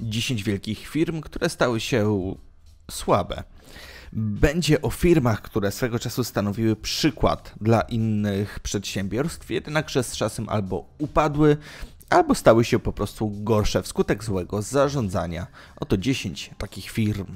10 wielkich firm, które stały się słabe. Będzie o firmach, które swego czasu stanowiły przykład dla innych przedsiębiorstw, jednakże z czasem albo upadły, albo stały się po prostu gorsze wskutek złego zarządzania. Oto 10 takich firm.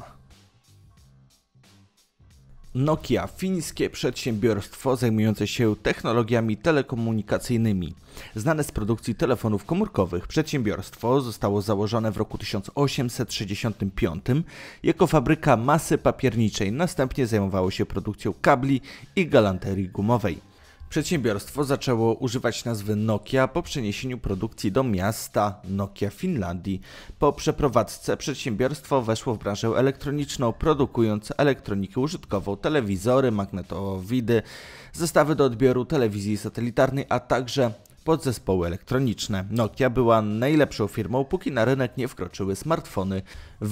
Nokia, fińskie przedsiębiorstwo zajmujące się technologiami telekomunikacyjnymi. Znane z produkcji telefonów komórkowych, przedsiębiorstwo zostało założone w roku 1865 jako fabryka masy papierniczej, następnie zajmowało się produkcją kabli i galanterii gumowej. Przedsiębiorstwo zaczęło używać nazwy Nokia po przeniesieniu produkcji do miasta Nokia Finlandii. Po przeprowadzce przedsiębiorstwo weszło w branżę elektroniczną, produkując elektronikę użytkową, telewizory, magnetowidy, zestawy do odbioru telewizji satelitarnej, a także podzespoły elektroniczne. Nokia była najlepszą firmą, póki na rynek nie wkroczyły smartfony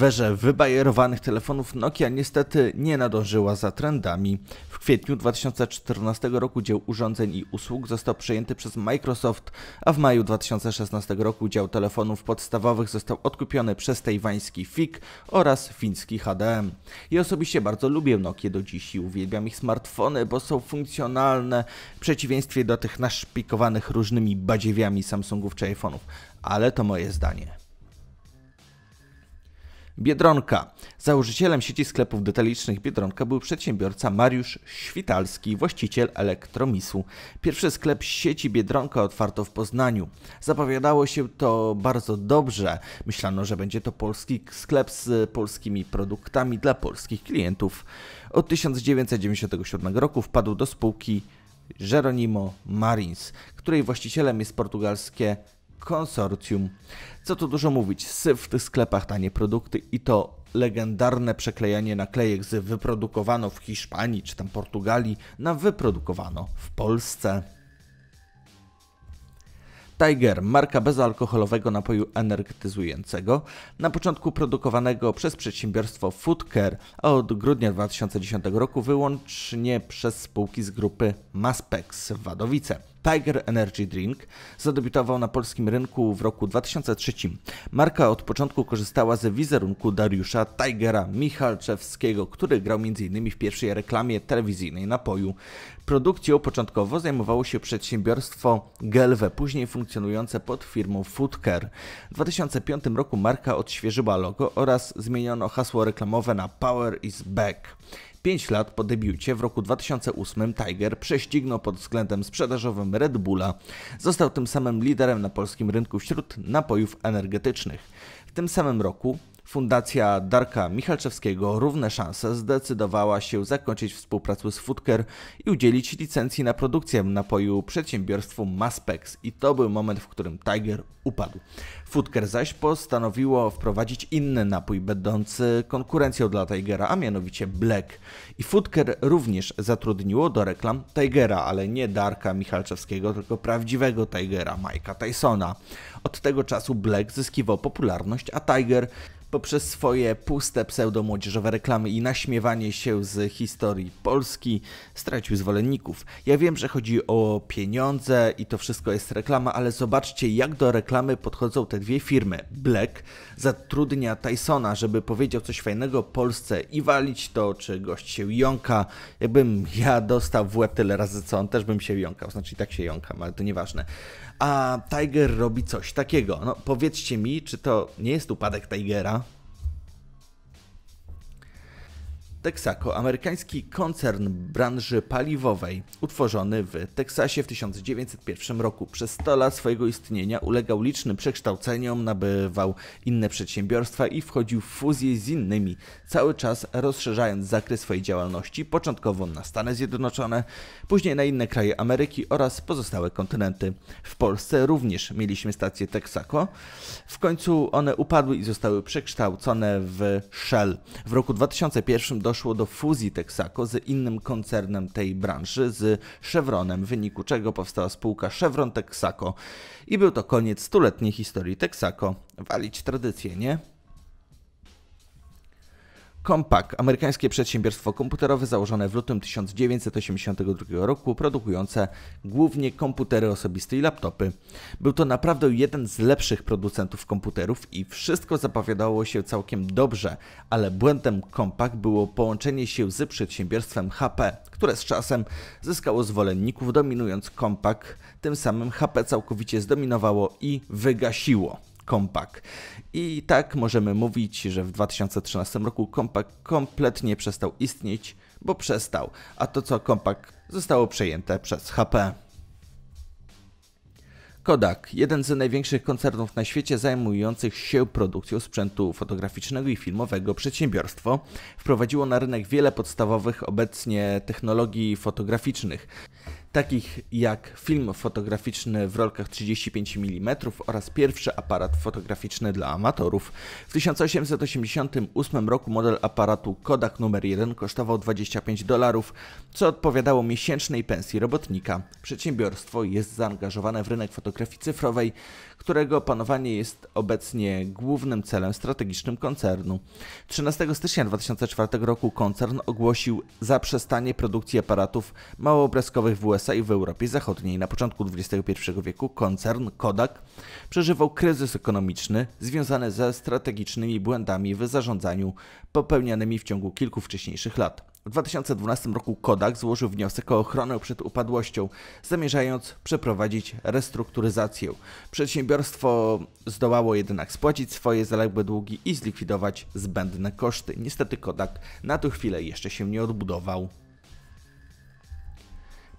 erze wybajerowanych telefonów Nokia niestety nie nadążyła za trendami. W kwietniu 2014 roku dział urządzeń i usług został przejęty przez Microsoft, a w maju 2016 roku dział telefonów podstawowych został odkupiony przez tajwański FIG oraz fiński HDM. Ja osobiście bardzo lubię Nokia do dziś i uwielbiam ich smartfony, bo są funkcjonalne w przeciwieństwie do tych naszpikowanych różnymi badziewiami Samsungów czy iPhone'ów, ale to moje zdanie. Biedronka. Założycielem sieci sklepów detalicznych Biedronka był przedsiębiorca Mariusz Świtalski, właściciel Elektromisu. Pierwszy sklep sieci Biedronka otwarto w Poznaniu. Zapowiadało się to bardzo dobrze. Myślano, że będzie to polski sklep z polskimi produktami dla polskich klientów. Od 1997 roku wpadł do spółki Jeronimo Marins, której właścicielem jest portugalskie konsorcjum. Co tu dużo mówić, syf w tych sklepach tanie produkty i to legendarne przeklejanie naklejek z wyprodukowano w Hiszpanii czy tam Portugalii na wyprodukowano w Polsce. Tiger, marka bezalkoholowego napoju energetyzującego, na początku produkowanego przez przedsiębiorstwo Foodcare, a od grudnia 2010 roku wyłącznie przez spółki z grupy Maspex w Wadowice. Tiger Energy Drink zadebiutował na polskim rynku w roku 2003. Marka od początku korzystała ze wizerunku Dariusza Tigera Michalczewskiego, który grał m.in. w pierwszej reklamie telewizyjnej napoju. Produkcją początkowo zajmowało się przedsiębiorstwo Gelwe, później funkcjonujące pod firmą Foodcare. W 2005 roku marka odświeżyła logo oraz zmieniono hasło reklamowe na Power is Back. 5 lat po debiucie w roku 2008 Tiger prześcignął pod względem sprzedażowym Red Bulla. Został tym samym liderem na polskim rynku wśród napojów energetycznych. W tym samym roku Fundacja Darka Michalczewskiego Równe Szanse zdecydowała się zakończyć współpracę z Footker i udzielić licencji na produkcję napoju przedsiębiorstwu Maspex i to był moment, w którym Tiger upadł. Footker zaś postanowiło wprowadzić inny napój będący konkurencją dla Tigera, a mianowicie Black. I Footker również zatrudniło do reklam Tigera, ale nie Darka Michalczewskiego, tylko prawdziwego Tigera, Mike'a Tysona. Od tego czasu Black zyskiwał popularność, a Tiger poprzez swoje puste pseudomłodzieżowe reklamy i naśmiewanie się z historii Polski stracił zwolenników. Ja wiem, że chodzi o pieniądze i to wszystko jest reklama, ale zobaczcie jak do reklamy podchodzą te dwie firmy. Black zatrudnia Tysona, żeby powiedział coś fajnego Polsce i walić to, czy gość się jąka. Jakbym ja dostał w łeb tyle razy co on, też bym się jąkał. Znaczy tak się jąkam, ale to nieważne. A Tiger robi coś takiego. No powiedzcie mi, czy to nie jest upadek Tigera, Texaco, amerykański koncern branży paliwowej, utworzony w Teksasie w 1901 roku. Przez 100 lat swojego istnienia ulegał licznym przekształceniom, nabywał inne przedsiębiorstwa i wchodził w fuzje z innymi, cały czas rozszerzając zakres swojej działalności, początkowo na Stany Zjednoczone, później na inne kraje Ameryki oraz pozostałe kontynenty. W Polsce również mieliśmy stację Texaco. W końcu one upadły i zostały przekształcone w Shell. W roku 2001 do doszło do fuzji Texaco z innym koncernem tej branży, z Chevronem, w wyniku czego powstała spółka Chevron Texaco. I był to koniec stuletniej historii Texaco. Walić tradycję, nie? Compaq, amerykańskie przedsiębiorstwo komputerowe założone w lutym 1982 roku, produkujące głównie komputery osobiste i laptopy. Był to naprawdę jeden z lepszych producentów komputerów i wszystko zapowiadało się całkiem dobrze, ale błędem Compaq było połączenie się z przedsiębiorstwem HP, które z czasem zyskało zwolenników, dominując Compaq, tym samym HP całkowicie zdominowało i wygasiło. Compaq. I tak możemy mówić, że w 2013 roku Compaq kompletnie przestał istnieć, bo przestał, a to co Compaq zostało przejęte przez HP. Kodak, jeden z największych koncernów na świecie zajmujących się produkcją sprzętu fotograficznego i filmowego, przedsiębiorstwo wprowadziło na rynek wiele podstawowych obecnie technologii fotograficznych takich jak film fotograficzny w rolkach 35 mm oraz pierwszy aparat fotograficzny dla amatorów. W 1888 roku model aparatu Kodak numer 1 kosztował 25 dolarów, co odpowiadało miesięcznej pensji robotnika. Przedsiębiorstwo jest zaangażowane w rynek fotografii cyfrowej, którego panowanie jest obecnie głównym celem strategicznym koncernu. 13 stycznia 2004 roku koncern ogłosił zaprzestanie produkcji aparatów małoobrazkowych w USA i w Europie Zachodniej. Na początku XXI wieku koncern Kodak przeżywał kryzys ekonomiczny związany ze strategicznymi błędami w zarządzaniu popełnianymi w ciągu kilku wcześniejszych lat. W 2012 roku Kodak złożył wniosek o ochronę przed upadłością, zamierzając przeprowadzić restrukturyzację. Przedsiębiorstwo zdołało jednak spłacić swoje zaległe długi i zlikwidować zbędne koszty. Niestety Kodak na tę chwilę jeszcze się nie odbudował.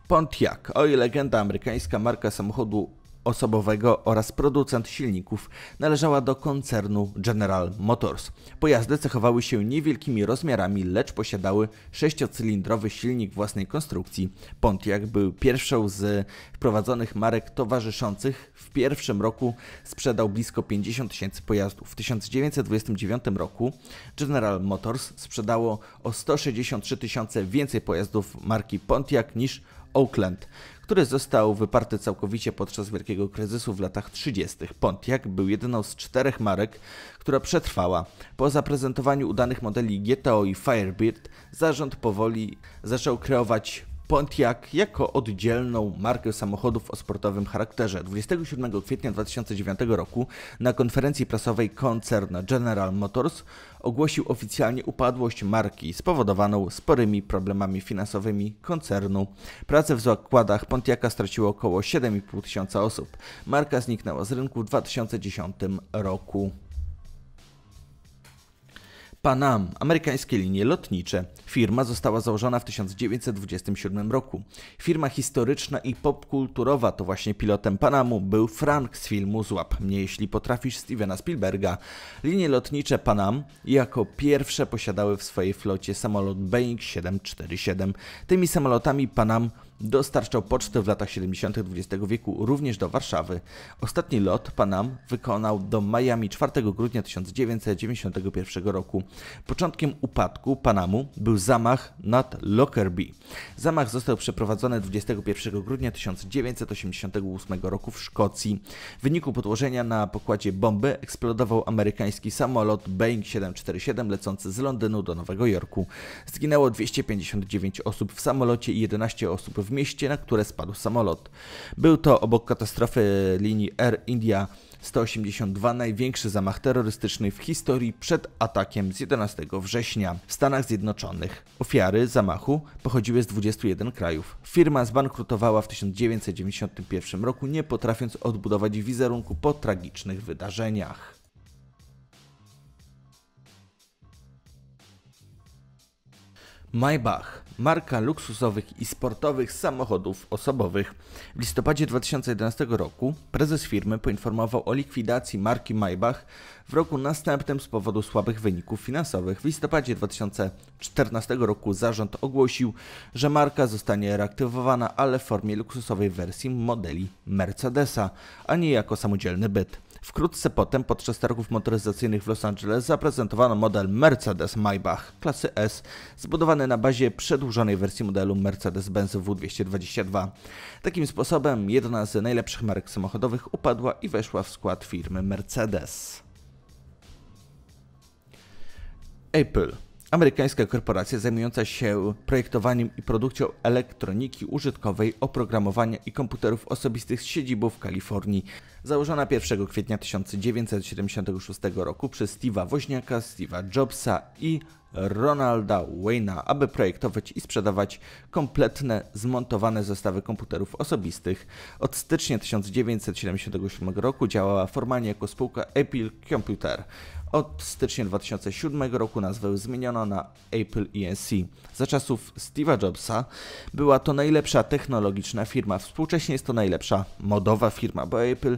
Pontiac. Oj, legenda amerykańska marka samochodu osobowego oraz producent silników należała do koncernu General Motors. Pojazdy cechowały się niewielkimi rozmiarami, lecz posiadały sześciocylindrowy silnik własnej konstrukcji. Pontiac był pierwszą z wprowadzonych marek towarzyszących. W pierwszym roku sprzedał blisko 50 tysięcy pojazdów. W 1929 roku General Motors sprzedało o 163 tysiące więcej pojazdów marki Pontiac niż Oakland, który został wyparty całkowicie podczas wielkiego kryzysu w latach 30. Pontiac był jedną z czterech marek, która przetrwała. Po zaprezentowaniu udanych modeli GTO i Firebird zarząd powoli zaczął kreować Pontiac jako oddzielną markę samochodów o sportowym charakterze. 27 kwietnia 2009 roku na konferencji prasowej koncern General Motors ogłosił oficjalnie upadłość marki spowodowaną sporymi problemami finansowymi koncernu. Prace w zakładach Pontiaca straciło około 7,5 tysiąca osób. Marka zniknęła z rynku w 2010 roku. Pan Am, amerykańskie linie lotnicze. Firma została założona w 1927 roku. Firma historyczna i popkulturowa to właśnie pilotem Panamu był Frank z filmu Złap mnie jeśli potrafisz Stevena Spielberga. Linie lotnicze Panam jako pierwsze posiadały w swojej flocie samolot Boeing 747. Tymi samolotami Panam Dostarczał pocztę w latach 70. XX wieku również do Warszawy. Ostatni lot Panam wykonał do Miami 4 grudnia 1991 roku. Początkiem upadku Panamu był zamach nad Lockerbie. Zamach został przeprowadzony 21 grudnia 1988 roku w Szkocji. W wyniku podłożenia na pokładzie bomby eksplodował amerykański samolot Boeing 747 lecący z Londynu do Nowego Jorku. Zginęło 259 osób w samolocie i 11 osób w w mieście, na które spadł samolot. Był to obok katastrofy linii Air India 182 największy zamach terrorystyczny w historii przed atakiem z 11 września w Stanach Zjednoczonych. Ofiary zamachu pochodziły z 21 krajów. Firma zbankrutowała w 1991 roku, nie potrafiąc odbudować wizerunku po tragicznych wydarzeniach. Maybach, marka luksusowych i sportowych samochodów osobowych. W listopadzie 2011 roku prezes firmy poinformował o likwidacji marki Maybach w roku następnym z powodu słabych wyników finansowych. W listopadzie 2014 roku zarząd ogłosił, że marka zostanie reaktywowana, ale w formie luksusowej wersji modeli Mercedesa, a nie jako samodzielny byt. Wkrótce potem podczas targów motoryzacyjnych w Los Angeles zaprezentowano model Mercedes Maybach klasy S, zbudowany na bazie przedłużonej wersji modelu Mercedes-Benz W222. Takim sposobem jedna z najlepszych marek samochodowych upadła i weszła w skład firmy Mercedes. Apple amerykańska korporacja zajmująca się projektowaniem i produkcją elektroniki użytkowej, oprogramowania i komputerów osobistych z siedzibą w Kalifornii założona 1 kwietnia 1976 roku przez Steve'a Woźniaka, Steve'a Jobsa i Ronalda Wayna, aby projektować i sprzedawać kompletne, zmontowane zestawy komputerów osobistych. Od stycznia 1977 roku działała formalnie jako spółka Apple Computer. Od stycznia 2007 roku nazwę zmieniono na Apple Inc. E Za czasów Steve'a Jobsa była to najlepsza technologiczna firma, współcześnie jest to najlepsza modowa firma, bo Apple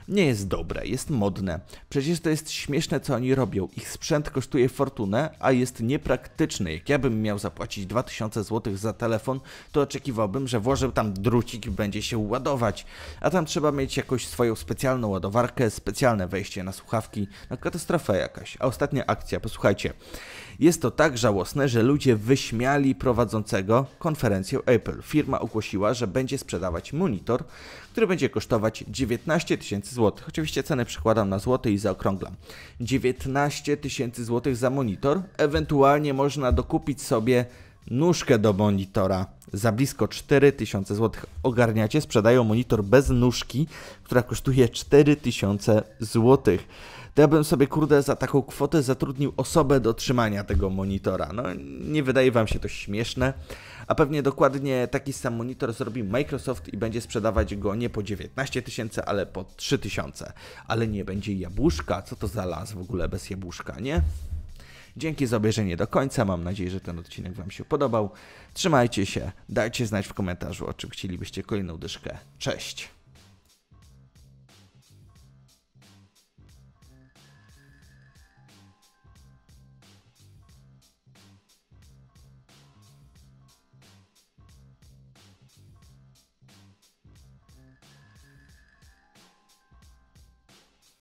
nie jest dobre, jest modne. Przecież to jest śmieszne, co oni robią. Ich sprzęt kosztuje fortunę, a jest niepraktyczny. Jak ja bym miał zapłacić 2000 zł za telefon, to oczekiwałbym, że włożę tam drucik i będzie się ładować. A tam trzeba mieć jakąś swoją specjalną ładowarkę, specjalne wejście na słuchawki. No katastrofa jakaś. A ostatnia akcja, posłuchajcie. Jest to tak żałosne, że ludzie wyśmiali prowadzącego konferencję Apple. Firma ogłosiła, że będzie sprzedawać monitor, który będzie kosztować 19 tysięcy zł zł. Oczywiście cenę przekładam na złoty i zaokrąglam. 19 tysięcy złotych za monitor. Ewentualnie można dokupić sobie nóżkę do monitora za blisko 4000 zł. Ogarniacie, sprzedają monitor bez nóżki, która kosztuje 4000 złotych to ja bym sobie, kurde, za taką kwotę zatrudnił osobę do trzymania tego monitora. No, nie wydaje wam się to śmieszne. A pewnie dokładnie taki sam monitor zrobi Microsoft i będzie sprzedawać go nie po 19 tysięcy, ale po 3 tysiące. Ale nie będzie jabłuszka. Co to za las w ogóle bez jabłuszka, nie? Dzięki za obejrzenie do końca. Mam nadzieję, że ten odcinek Wam się podobał. Trzymajcie się, dajcie znać w komentarzu, o czym chcielibyście kolejną dyszkę. Cześć!